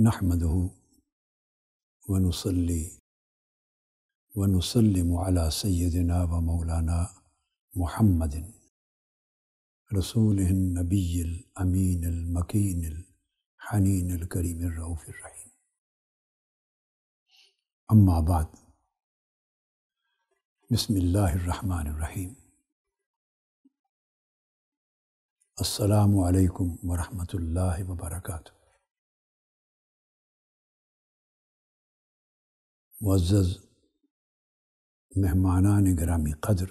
نحمده ونصلي ونسلم على سيدنا ومولانا محمد رسوله النبي الأمين المكين الحنين الكريم الرؤوف الرحيم أما بعد بسم الله الرحمن الرحيم السلام عليكم ورحمة الله وبركاته मुज्ज़ मेहमानान ग्रामी कदर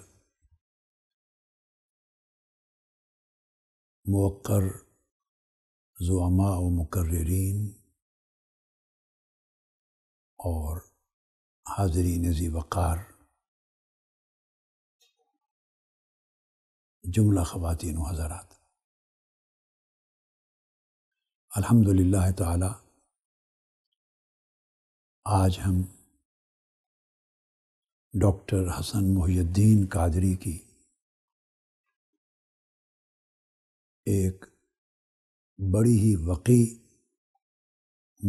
मकर जुआमा व मुकर्रीन और हाजरीन जी वक़ार जुमला ख़वातीन हज़रात अल्हम्दुलिल्लाह ताला आज हम डॉक्टर हसन मुहिद्दीन कादरी की एक बड़ी ही वकी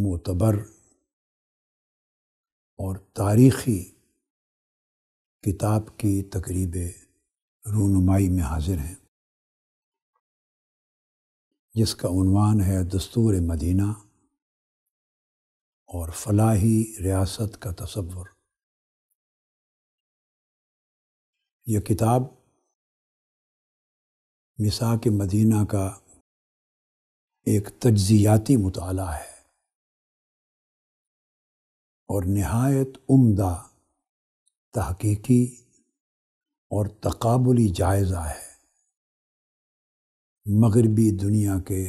मोतबर और तारीख़ी किताब की तकरीब रूनुमाई में हाजिर हैं जिसका उनवान है दस्तूर मदीना और फलाही रियासत का तस्वुर ये किताब मिसा के मदीना का एक तज्जियाती मताल है और नहायत उमदा तहकीकी और तकबली जायज़ा है मगरबी दुनिया के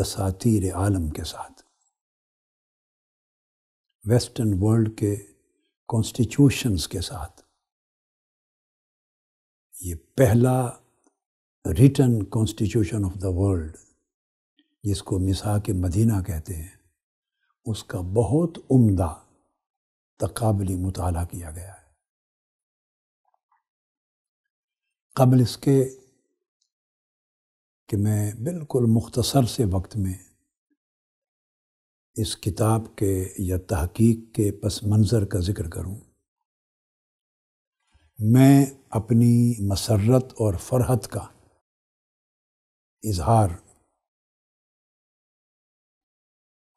दसातीर आलम के साथ वेस्टर्न वर्ल्ड के कॉन्स्टिट्यूशंस के साथ ये पहला written constitution of the world जिसको मिसा के मदीना कहते हैं उसका बहुत उम्दा तकबली मुताल किया गया है कबल इसके कि मैं बिल्कुल मुख्तसर से वक्त में इस किताब के या तहकीक के पस मंज़र का ज़िक्र करूँ मैं अपनी मसरत और फरहत का इजहार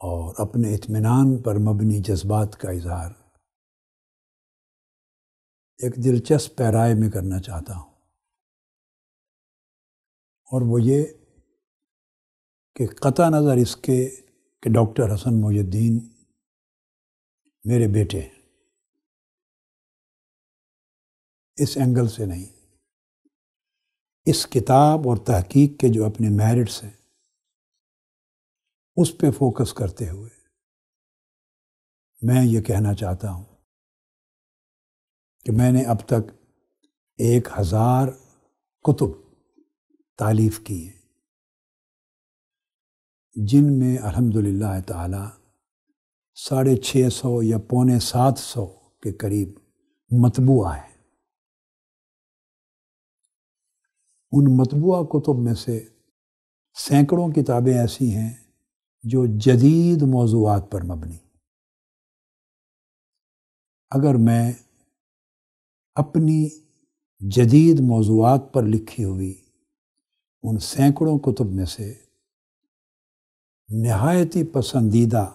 और अपने इतमान पर मबनी जज्बात का इजहार एक दिलचस्प पैराए में करना चाहता हूँ और वो ये कि कता नज़र इसके कि डॉक्टर हसन मोजुद्दीन मेरे बेटे हैं इस एंगल से नहीं इस किताब और तहकीक के जो अपने मेरिट्स हैं उस पे फोकस करते हुए मैं ये कहना चाहता हूँ कि मैंने अब तक एक हज़ार कुतुब तालीफ की हैं जिनमें अलहमदिल्ला ताला साढ़े छः सौ या पौने सात सौ के करीब मतबू है उन मतबूा कुतुब में से सैकड़ों किताबें ऐसी हैं जो जदीद मौजूद पर मबनी अगर मैं अपनी जदीद मौजूद पर लिखी हुई उन सैकड़ों कुतुब में से नहायत ही पसंदीदा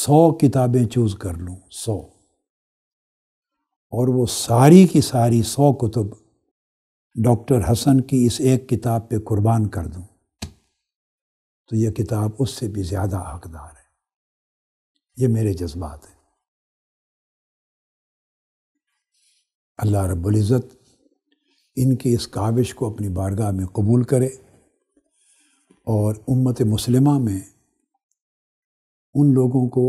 सौ किताबें चूज़ कर लूँ सौ और वो सारी की सारी सौ कुतुब डॉक्टर हसन की इस एक किताब पे कुर्बान कर दूं तो यह किताब उससे भी ज़्यादा हकदार है ये मेरे जज्बात हैं अल्लाह रब्ज़त इनकी इस काविश को अपनी बारगाह में कबूल करे और उम्मत मुसलिमा में उन लोगों को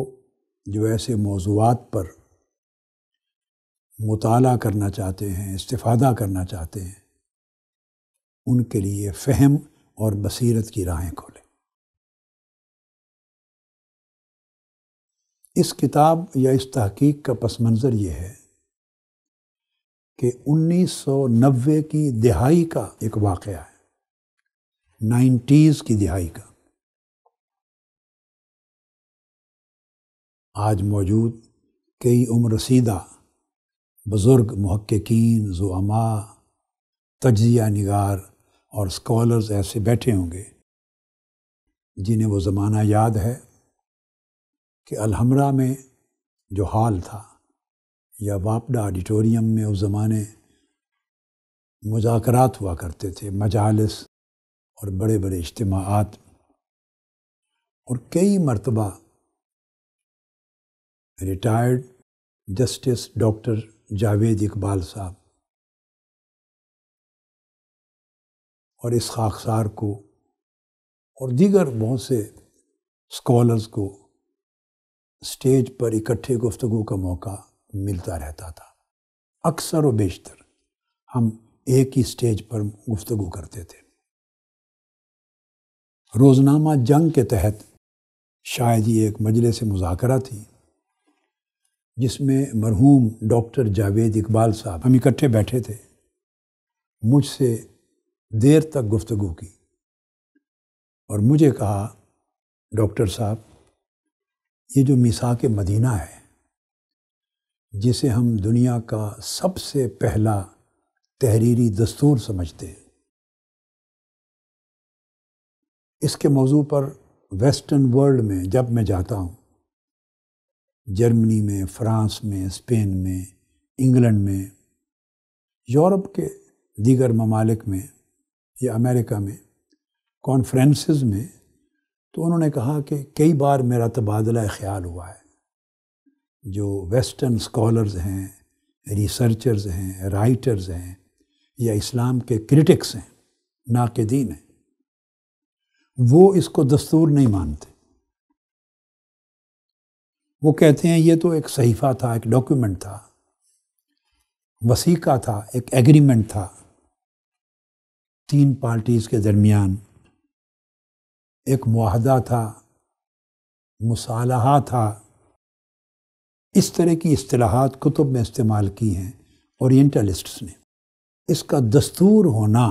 जो ऐसे मौजूद पर मुताला करना चाहते हैं इस्तादा करना चाहते हैं उनके लिए फहम और बसीरत की राहें खोलें इस किताब या इस तहकीक का पस मंज़र ये है कि 1990 की दिहाई का एक वाक़ है नाइन्टीज़ की दिहाई का आज मौजूद कई उम्र रसीदा बुज़ुर्ग महक्कीन जुआमा तजिया निगार और स्कॉलर्स ऐसे बैठे होंगे जिन्हें वो ज़माना याद है कि अलहमरा में जो हाल था या वापडा ऑडिटोरियम में उस ज़माने मुजाकर हुआ करते थे मजालस और बड़े बड़े इज्तमात और कई मरतबा retired justice doctor Javed Iqbal साहब और इस खाकसार को और दीगर बहुत से स्कॉलर्स को स्टेज पर इकट्ठे गुफ्तु का मौका मिलता रहता था अक्सर व बेशतर हम एक ही स्टेज पर गुफ्तु करते थे रोज़नामा जंग के तहत शायद ही एक मजलिस मुजाकरा थी जिसमें मरहूम डॉक्टर जावेद इकबाल साहब हम इकट्ठे बैठे थे मुझसे देर तक गुफ्तगु की और मुझे कहा डॉक्टर साहब ये जो मिसा के मदीना है जिसे हम दुनिया का सबसे पहला तहरीरी दस्तूर समझते हैं इसके मौजू पर वेस्टर्न वर्ल्ड में जब मैं जाता हूँ जर्मनी में फ्रांस में स्पेन में इंग्लैंड में यूरोप के दीगर ममालिक में या अमेरिका में कॉन्फ्रेंसेस में तो उन्होंने कहा कि कई बार मेरा तबादला ख्याल हुआ है जो वेस्टर्न स्कॉलर्स हैं रिसर्चर्स हैं राइटर्स हैं या इस्लाम के क्रिटिक्स हैं नाकदीन हैं वो इसको दस्तूर नहीं मानते वो कहते हैं ये तो एक सहीफ़ा था एक डॉक्यूमेंट था वसीका था एक एग्रीमेंट था तीन पार्टीज़ के दरमियान एक माहदा था मुसालहा था इस तरह की असलाहत कुतुब में इस्तेमाल की हैं ओरिएंटलिस्ट्स ने इसका दस्तूर होना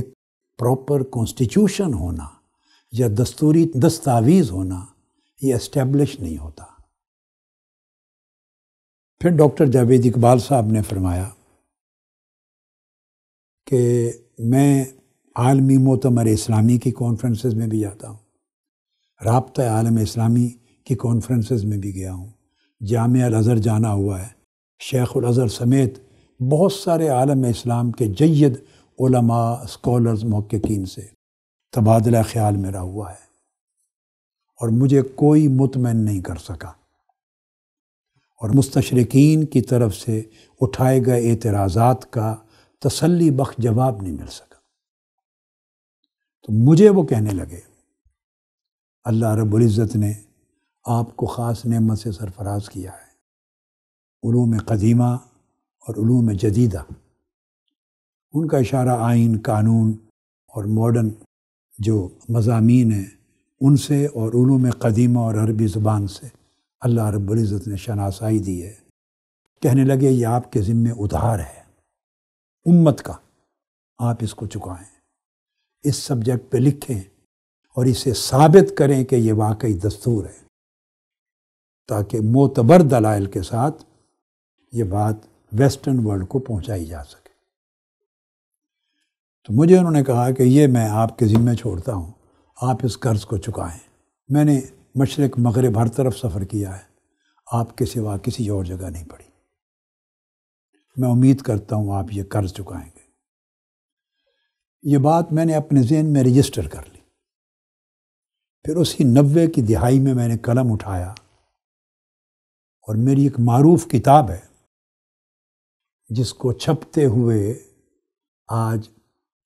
एक प्रॉपर कॉन्स्टिट्यूशन होना या दस्तूरी दस्तावीज़ होना ये इस्टेब्लिश नहीं होता फिर डॉक्टर जावेद इकबाल साहब ने फरमाया कि मैं आलमी मोतमर इस्लामी की कॉन्फ्रेंसेस में भी जाता हूँ रबत आलम इस्लामी की कॉन्फ्रेंसेस में भी गया हूँ जाम अज़हर जाना हुआ है शेख अज़हर समेत बहुत सारे आलम इस्लाम के जैद उलमा स्कॉलर्स मौक़िन से तबादला ख्याल मेरा हुआ है और मुझे कोई मुतमिन नहीं कर सका और मुस्तरकिन की तरफ से उठाए गए एतराज़ात का तसल्ली बख्श जवाब नहीं मिल सका तो मुझे वो कहने लगे अल्लाह रब्ज़त ने आपको ख़ास नेमत से सरफराज किया है उलूम कदीमा और उलूम जदीदा उनका इशारा आइन कानून और मॉडर्न जो मजामी हैं उनसे और उलूम कदीमा और अरबी ज़ुबान से अल्लाह रब्ज़त ने शनासाई दी है कहने लगे ये आपके ज़िम्मे उधार है उम्मत का आप इसको चुकाएं इस सब्जेक्ट पे लिखें और इसे साबित करें कि ये वाकई दस्तूर है ताकि मोतबर दलाइल के साथ ये बात वेस्टर्न वर्ल्ड को पहुंचाई जा सके तो मुझे उन्होंने कहा कि ये मैं आपके ज़िम्मे छोड़ता हूँ आप इस कर्ज़ को चुकाएं मैंने मशरक़ मगरब हर तरफ सफ़र किया है आपके सिवा किसी और जगह नहीं पड़ी मैं उम्मीद करता हूँ आप ये कर्ज चुकाएंगे ये बात मैंने अपने जहन में रजिस्टर कर ली फिर उसी नब्बे की दिहाई में मैंने कलम उठाया और मेरी एक मरूफ किताब है जिसको छपते हुए आज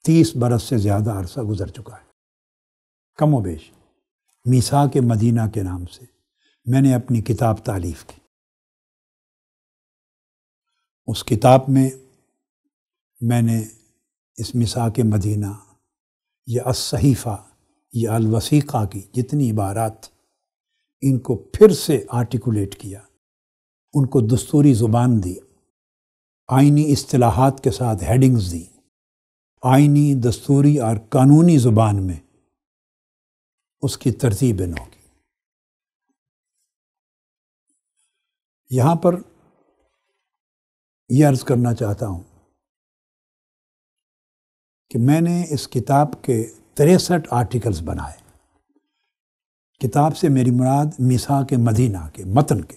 तीस बरस से ज़्यादा अरसा गुजर चुका है कमोबेश मीसा के मदीना के नाम से मैंने अपनी किताब तालीफ की उस किताब में मैंने इस मिसा के मदीना या असहीफ़ा या अलवसीक़ा की जितनी इबारात इनको फिर से आर्टिकुलेट किया उनको दस्तूरी ज़ुबान दी आइनी असलाहत के साथ हेडिंग्स दी आइनी दस्तूरी और कानूनी ज़ुबान में उसकी तरतीब होगी यहाँ पर ये अर्ज़ करना चाहता हूँ कि मैंने इस किताब के तिरसठ आर्टिकल्स बनाए किताब से मेरी मुराद मिसा के मदीना के मतन के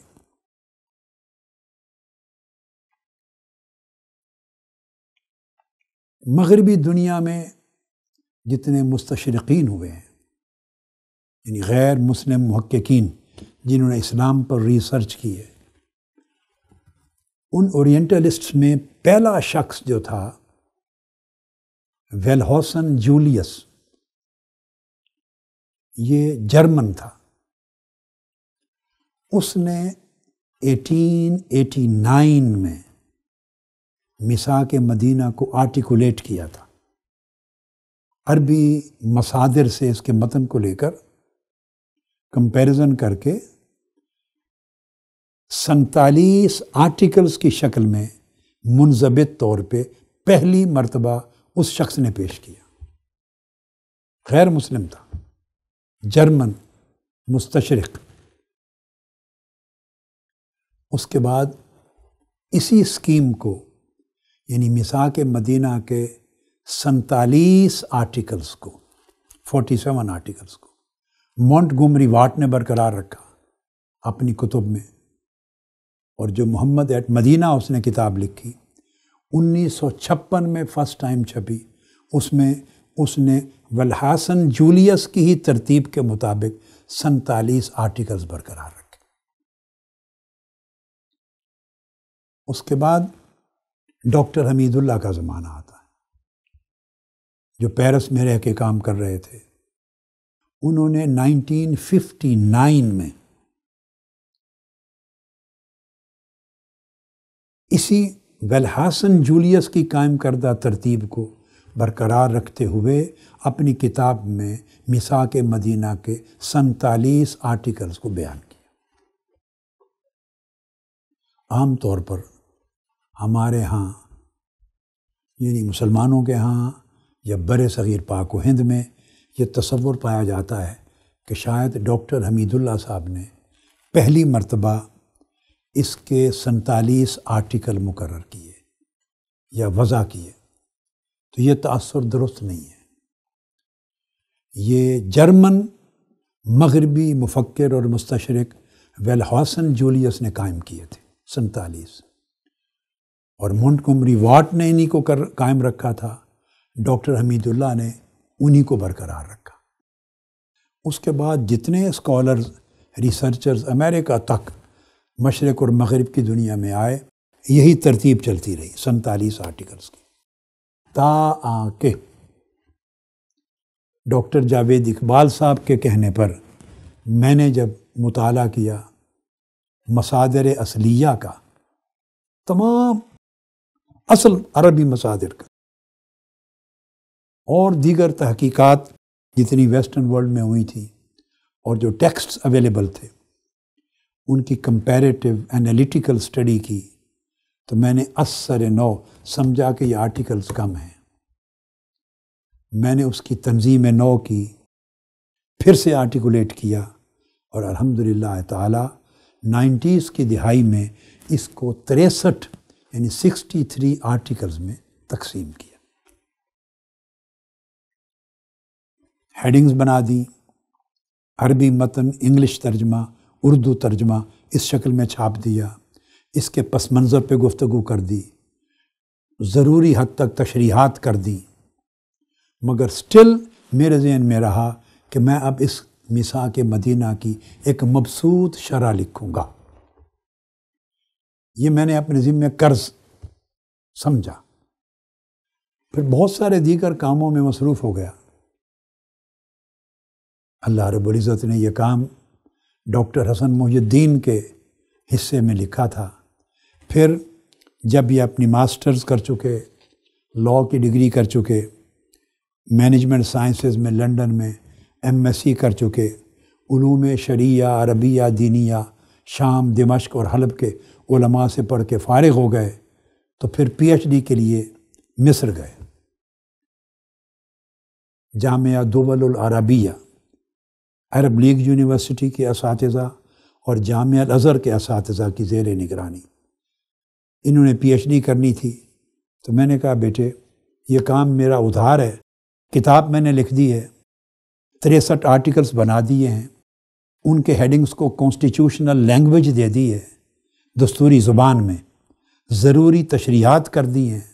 मगरबी दुनिया में जितने मुस्तरकिन हुए हैं यानी गैर मुस्लिम महक्कीन जिन्होंने इस्लाम पर रिसर्च की है उन ओरिएंटलिस्ट्स में पहला शख्स जो था वेलहोसन जूलियस ये जर्मन था उसने 1889 में मिसा के मदीना को आर्टिकुलेट किया था अरबी मसादिर से इसके मतन को लेकर कंपैरिजन करके सैतालीस आर्टिकल्स की शक्ल में मुनजब तौर पे पहली मर्तबा उस शख्स ने पेश किया गैर मुस्लिम था जर्मन मुस्तशरक उसके बाद इसी स्कीम को यानी मिसा के मदीना के सैतालीस आर्टिकल्स को 47 आर्टिकल्स को मॉन्ट गुमरी वाट ने बरकरार रखा अपनी कुतुब में और जो मोहम्मद एट मदीना उसने किताब लिखी 1956 में फ़र्स्ट टाइम छपी उसमें उसने वलहासन जूलियस की ही तरतीब के मुताबिक सैतालीस आर्टिकल्स बरकरार रखे उसके बाद डॉक्टर हमीदुल्ला का ज़माना आता है जो पेरिस में रह के काम कर रहे थे उन्होंने 1959 में इसी वलहासन जूलियस की कायम करदा तरतीब को बरकरार रखते हुए अपनी किताब में मिसा के मदीना के सैतालीस आर्टिकल्स को बयान किया आम तौर पर हमारे यहाँ यानी मुसलमानों के यहाँ या बर सग़ीर पाक हिंद में ये तस्वुर पाया जाता है कि शायद डॉक्टर हमीदुल्ला साहब ने पहली मर्तबा इसके सैतालीस आर्टिकल मुकर किए या वज़ा किए तो ये तसर दुरुस्त नहीं है ये जर्मन मगरबी मुफक्र और मुस्तरक वेलहासन जूलियस ने कायम किए थे सैतालीस और कुमरी वाट ने इन्हीं को कर कायम रखा था डॉक्टर हमीदुल्ला ने उन्हीं को बरकरार रखा उसके बाद जितने स्कॉलर्स रिसर्चर्स अमेरिका तक मशरक़ और मगरब की दुनिया में आए यही तरतीब चलती रही सैतालीस आर्टिकल्स की ता आके डॉक्टर जावेद इकबाल साहब के कहने पर मैंने जब मुताल किया मसादर असलिया का तमाम असल अरबी मसादर का और दीगर तहकीक़ात जितनी वेस्टर्न वर्ल्ड में हुई थी और जो टेक्स्ट अवेलेबल थे उनकी कंपैरेटिव एनालिटिकल स्टडी की तो मैंने असर नौ समझा कि ये आर्टिकल्स कम हैं मैंने उसकी तंजीम नौ की फिर से आर्टिकुलेट किया और अलहमदिल्ला ताला नाइन्टीज़ की दिहाई में इसको तिरसठ यानी सिक्सटी थ्री आर्टिकल्स में तकसीम किया हेडिंग्स बना दी अरबी मतन इंग्लिश तर्जमा उर्दू तर्जमा इस शक्ल में छाप दिया इसके पस मंज़र पर गुफ्तु कर दी ज़रूरी हद तक तशरीहत कर दी मगर स्टिल मेरे जहन में रहा कि मैं अब इस मिसा के मदीना की एक मबसूत शरा लिखूँगा ये मैंने अपने ज़िम्मे कर्ज समझा फिर बहुत सारे दीगर कामों में मसरूफ़ हो गया अल्लाह रबुल्ज़त ने यह काम डॉक्टर हसन मोहद्दीन के हिस्से में लिखा था फिर जब ये अपनी मास्टर्स कर चुके लॉ की डिग्री कर चुके मैनेजमेंट साइंसेस में लंदन में एमएससी कर चुके उलूम शरिया अरबिया दीनिया शाम दिमश्क और हलब के उलमा से पढ़ के फारग हो गए तो फिर पीएचडी के लिए मिस्र गए जामिया दुबल अरबिया अरब लीग यूनिवर्सिटी के इस और जाम अज़हर के इस की जेर निगरानी इन्होंने पीएचडी करनी थी तो मैंने कहा बेटे ये काम मेरा उधार है किताब मैंने लिख दी है तिरसठ आर्टिकल्स बना दिए हैं उनके हेडिंग्स को कॉन्स्टिट्यूशनल लैंग्वेज दे दी है दस्तूरी ज़ुबान में ज़रूरी तशरीहत कर दी हैं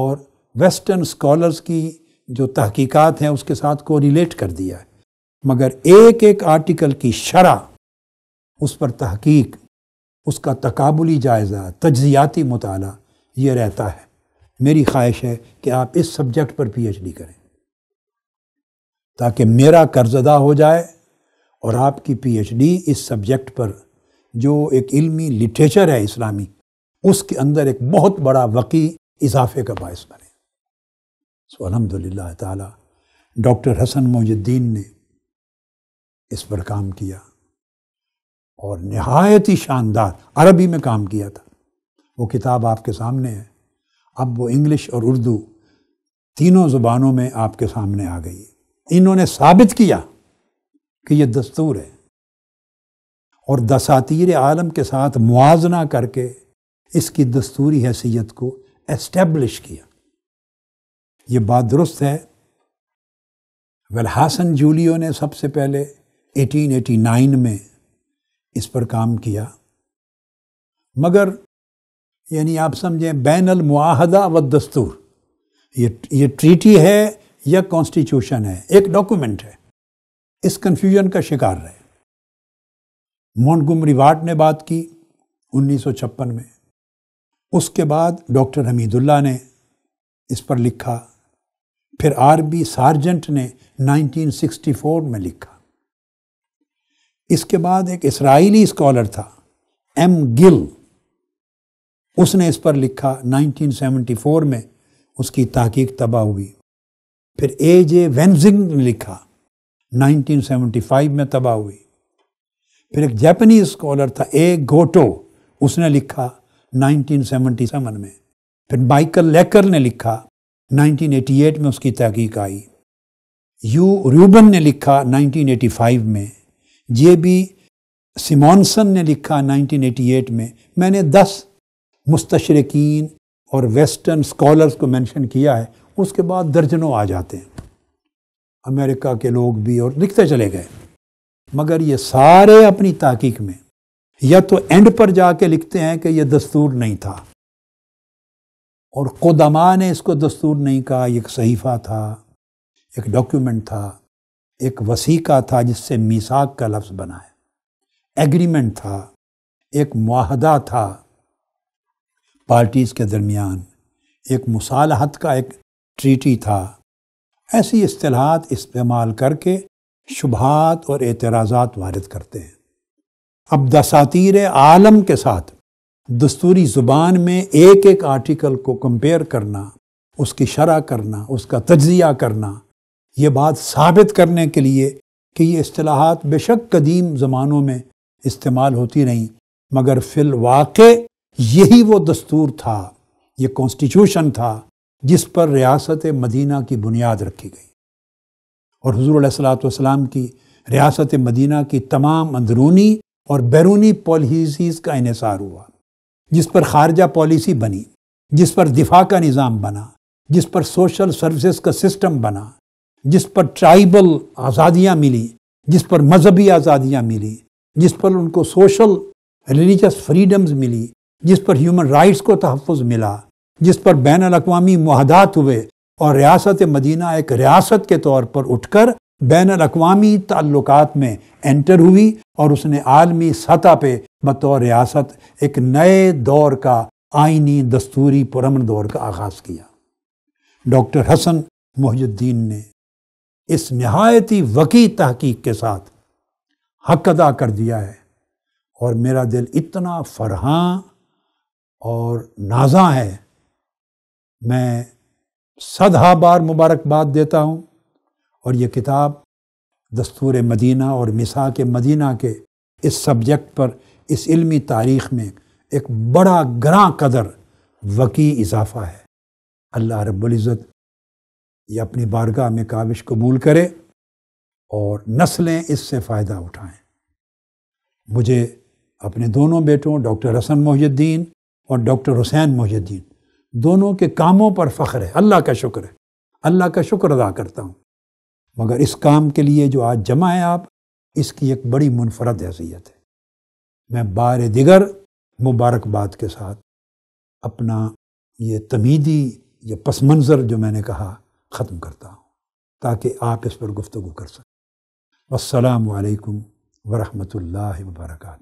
और वेस्टर्न स्कॉलर्स की जो तहकीकात हैं उसके साथ को रिलेट कर दिया है मगर एक एक आर्टिकल की शरह उस पर तहकीक उसका तकबुली जायज़ा तजियाती मताल ये रहता है मेरी ख्वाहिश है कि आप इस सब्जेक्ट पर पी एच डी करें ताकि मेरा कर्जदा हो जाए और आपकी पी एच डी इस सब्जेक्ट पर जो एक इल्मी लिटरेचर है इस्लामी उसके अंदर एक बहुत बड़ा वकी इजाफे का बायस बने सो अलहमदिल्ला तॉक्टर हसन मोजुद्दीन ने इस पर काम किया और नहायत ही शानदार अरबी में काम किया था वो किताब आपके सामने है अब वो इंग्लिश और उर्दू तीनों ज़ुबानों में आपके सामने आ गई है इन्होंने साबित किया कि ये दस्तूर है और दसातीर आलम के साथ मुआजना करके इसकी दस्तूरी हैसियत को एस्टेब्लिश किया ये बात दुरुस्त है वेलहासन जूलियो ने सबसे पहले 1889 में इस पर काम किया मगर यानी आप समझें बैन अलमाहदा व दस्तूर ये ये ट्रीटी है या कॉन्स्टिट्यूशन है एक डॉक्यूमेंट है इस कंफ्यूजन का शिकार रहे गुमरी वाट ने बात की 1956 में उसके बाद डॉक्टर हमीदुल्ला ने इस पर लिखा फिर आरबी बी सार्जेंट ने 1964 में लिखा इसके बाद एक इसराइली स्कॉलर था एम गिल उसने इस पर लिखा 1974 में उसकी तहकीक तबाह हुई फिर ए जे वेंजिंग ने लिखा 1975 में तबाह हुई फिर एक जैपनीज स्कॉलर था ए गोटो उसने लिखा 1977 में फिर माइकल लेकर ने लिखा 1988 में उसकी तहकीक आई यू रूबन ने लिखा 1985 में ये भी सिमॉनसन ने लिखा 1988 में मैंने 10 मुस्तशरकिन और वेस्टर्न स्कॉलर्स को मेंशन किया है उसके बाद दर्जनों आ जाते हैं अमेरिका के लोग भी और लिखते चले गए मगर ये सारे अपनी तहकीक में या तो एंड पर जाके लिखते हैं कि यह दस्तूर नहीं था और कोदमा ने इसको दस्तूर नहीं कहा एक सहीफ़ा था एक डॉक्यूमेंट था एक वसीका था जिससे मीसाक का लफ्ज़ बना है एग्रीमेंट था एक माहदा था पार्टीज़ के दरमियान एक मुसालहत का एक ट्रीटी था ऐसी असलाहत इस्तेमाल करके शुभात और एतराज़ात वारद करते हैं अब दसातीर आलम के साथ दस्तूरी ज़ुबान में एक एक आर्टिकल को कंपेयर करना उसकी शरह करना उसका तजिया करना ये बात साबित करने के लिए कि ये असलाहत बेशक कदीम ज़मानों में इस्तेमाल होती रहीं मगर फिल वाक़ यही वो दस्तूर था ये कॉन्स्टिट्यूशन था जिस पर रियासत मदीना की बुनियाद रखी गई और हजूर सलाम की रियासत मदीना की तमाम अंदरूनी और बैरूनी पॉलिसीज़ का इसार हुआ जिस पर खारजा पॉलिसी बनी जिस पर दिफा का निज़ाम बना जिस पर सोशल सर्विसेज का सिस्टम बना जिस पर ट्राइबल आज़ादियाँ मिली जिस पर मजहबी आज़ादियाँ मिली जिस पर उनको सोशल रिलीजस फ्रीडम्स मिली जिस पर ह्यूमन राइट्स को तहफ़ मिला जिस पर बैन अवी माहदात हुए और रियासत मदीना एक रियासत के तौर पर उठकर बैन अवी ताल्लुक में एंटर हुई और उसने आलमी सतह पर बतौर रियासत एक नए दौर का आइनी दस्तूरी पुरमन दौर का आगाज़ किया डॉक्टर हसन मोहुद्दीन ने इस नहायती वकी तहकीक के साथ हक अदा कर दिया है और मेरा दिल इतना फरहाँ और नाजा है मैं सदहा बार मुबारकबाद देता हूँ और ये किताब दस्तूर मदीना और मिसा के मदीना के इस सब्जेक्ट पर इस इल्मी तारीख़ में एक बड़ा ग्रां कदर वकी इजाफा है अल्लाह रब्ज़त ये अपनी बारगाह में काविश कबूल करे और नस्लें इससे फ़ायदा उठाएं मुझे अपने दोनों बेटों डॉक्टर हसन मोहिद्दीन और डॉक्टर हुसैन मोहिद्दीन दोनों के कामों पर फ़ख्र है अल्लाह का शुक्र है अल्लाह का शुक्र अदा करता हूँ मगर इस काम के लिए जो आज जमा है आप इसकी एक बड़ी मुनफरद हैसियत है मैं बार दिगर मुबारकबाद के साथ अपना ये तमीदी ये पस मंज़र जो मैंने कहा ख़त्म करता हूँ ताकि आप इस पर गुफ्तु कर सकें असलकम वरहमल वर्का